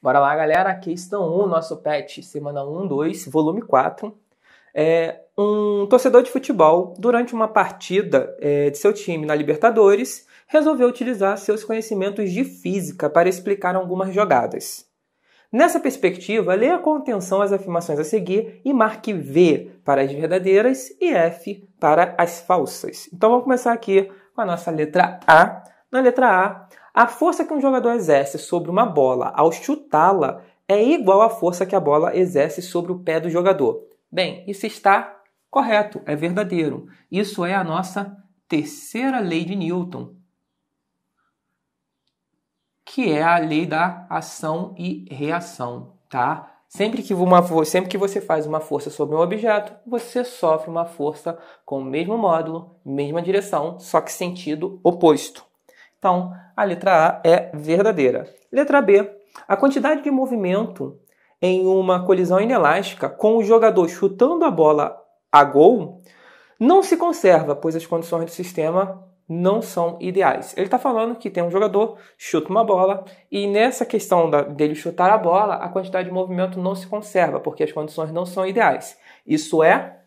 Bora lá, galera. Questão 1, nosso pet, semana 1, 2, volume 4. É, um torcedor de futebol, durante uma partida é, de seu time na Libertadores, resolveu utilizar seus conhecimentos de física para explicar algumas jogadas. Nessa perspectiva, leia com atenção as afirmações a seguir e marque V para as verdadeiras e F para as falsas. Então vamos começar aqui com a nossa letra A. Na letra A, a força que um jogador exerce sobre uma bola ao chutá-la é igual à força que a bola exerce sobre o pé do jogador. Bem, isso está correto, é verdadeiro. Isso é a nossa terceira lei de Newton, que é a lei da ação e reação, tá? Sempre que, uma, sempre que você faz uma força sobre um objeto, você sofre uma força com o mesmo módulo, mesma direção, só que sentido oposto. Então, a letra A é verdadeira. Letra B. A quantidade de movimento em uma colisão inelástica com o jogador chutando a bola a gol não se conserva, pois as condições do sistema não são ideais. Ele está falando que tem um jogador, chuta uma bola, e nessa questão da, dele chutar a bola, a quantidade de movimento não se conserva, porque as condições não são ideais. Isso é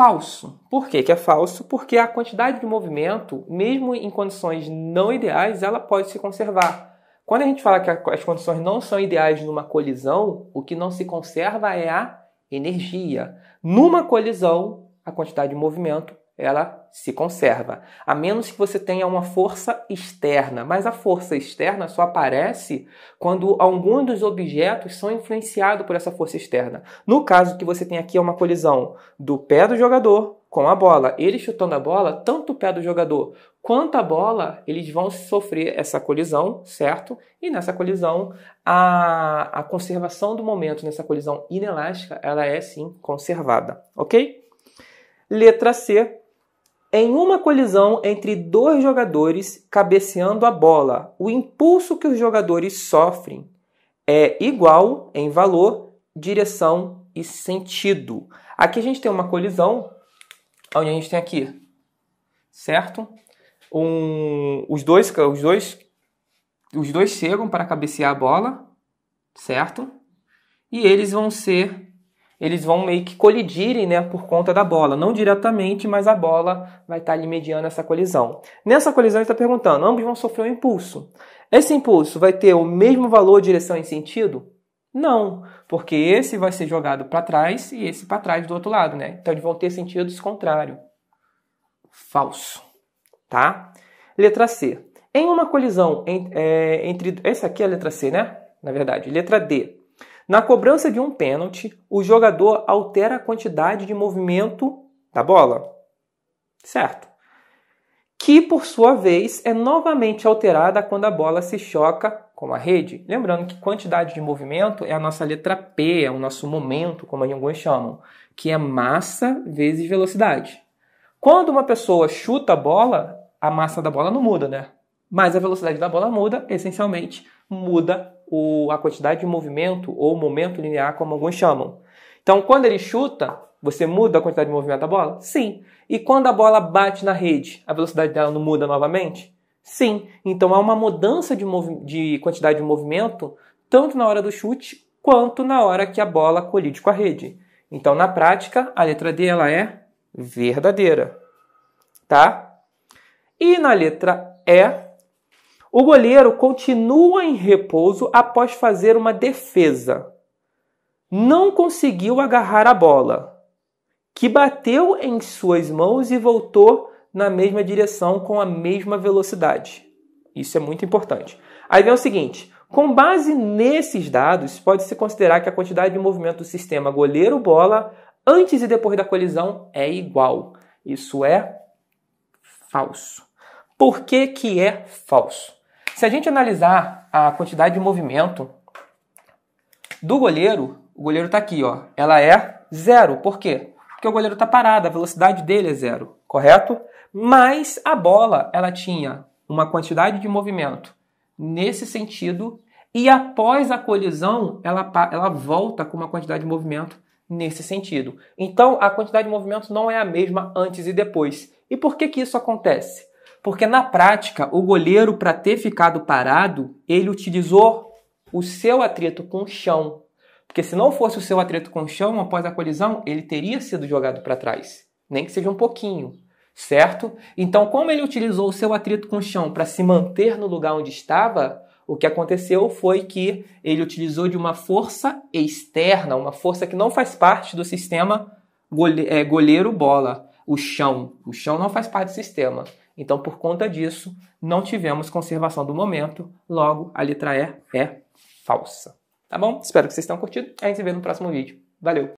falso. Por que, que é falso? Porque a quantidade de movimento, mesmo em condições não ideais, ela pode se conservar. Quando a gente fala que as condições não são ideais numa colisão, o que não se conserva é a energia. Numa colisão, a quantidade de movimento ela se conserva. A menos que você tenha uma força externa, mas a força externa só aparece quando algum dos objetos são influenciados por essa força externa. No caso que você tem aqui é uma colisão do pé do jogador com a bola. Ele chutando a bola, tanto o pé do jogador quanto a bola, eles vão sofrer essa colisão, certo? E nessa colisão, a, a conservação do momento nessa colisão inelástica, ela é sim conservada, ok? Letra C, em uma colisão entre dois jogadores cabeceando a bola, o impulso que os jogadores sofrem é igual em valor, direção e sentido. Aqui a gente tem uma colisão, onde a gente tem aqui, certo? Um, os dois, os dois, os dois chegam para cabecear a bola, certo? E eles vão ser eles vão meio que colidirem né, por conta da bola. Não diretamente, mas a bola vai estar ali mediando essa colisão. Nessa colisão, ele está perguntando: ambos vão sofrer um impulso. Esse impulso vai ter o mesmo valor, direção e sentido? Não, porque esse vai ser jogado para trás e esse para trás do outro lado, né? Então eles vão ter sentidos contrário. Falso, tá? Letra C. Em uma colisão entre, é, entre essa aqui é a letra C, né? Na verdade, letra D. Na cobrança de um pênalti, o jogador altera a quantidade de movimento da bola. Certo? Que, por sua vez, é novamente alterada quando a bola se choca com a rede. Lembrando que quantidade de movimento é a nossa letra P, é o nosso momento, como alguns chamam, que é massa vezes velocidade. Quando uma pessoa chuta a bola, a massa da bola não muda, né? Mas a velocidade da bola muda, essencialmente muda o, a quantidade de movimento ou momento linear, como alguns chamam. Então, quando ele chuta, você muda a quantidade de movimento da bola? Sim. E quando a bola bate na rede, a velocidade dela não muda novamente? Sim. Então há uma mudança de, de quantidade de movimento, tanto na hora do chute quanto na hora que a bola colide com a rede. Então, na prática, a letra D ela é verdadeira. Tá? E na letra E, o goleiro continua em repouso após fazer uma defesa. Não conseguiu agarrar a bola, que bateu em suas mãos e voltou na mesma direção com a mesma velocidade. Isso é muito importante. Aí vem o seguinte: com base nesses dados, pode-se considerar que a quantidade de movimento do sistema goleiro-bola antes e depois da colisão é igual. Isso é falso. Por que, que é falso? Se a gente analisar a quantidade de movimento do goleiro, o goleiro está aqui, ó, ela é zero. Por quê? Porque o goleiro está parado, a velocidade dele é zero, correto? Mas a bola, ela tinha uma quantidade de movimento nesse sentido e após a colisão, ela, ela volta com uma quantidade de movimento nesse sentido. Então, a quantidade de movimento não é a mesma antes e depois. E por que, que isso acontece? Porque na prática, o goleiro, para ter ficado parado, ele utilizou o seu atrito com o chão. Porque se não fosse o seu atrito com o chão, após a colisão, ele teria sido jogado para trás. Nem que seja um pouquinho, certo? Então, como ele utilizou o seu atrito com o chão para se manter no lugar onde estava, o que aconteceu foi que ele utilizou de uma força externa, uma força que não faz parte do sistema é, goleiro-bola, o chão. O chão não faz parte do sistema. Então, por conta disso, não tivemos conservação do momento, logo a letra E é falsa. Tá bom? Espero que vocês tenham curtido. A gente se vê no próximo vídeo. Valeu!